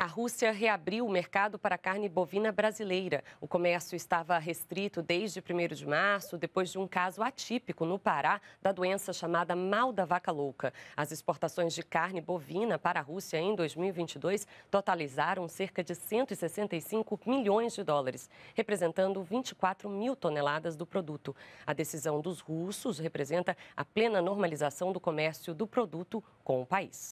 A Rússia reabriu o mercado para a carne bovina brasileira. O comércio estava restrito desde 1 de março, depois de um caso atípico no Pará da doença chamada mal da vaca louca. As exportações de carne bovina para a Rússia em 2022 totalizaram cerca de 165 milhões de dólares, representando 24 mil toneladas do produto. A decisão dos russos representa a plena normalização do comércio do produto com o país.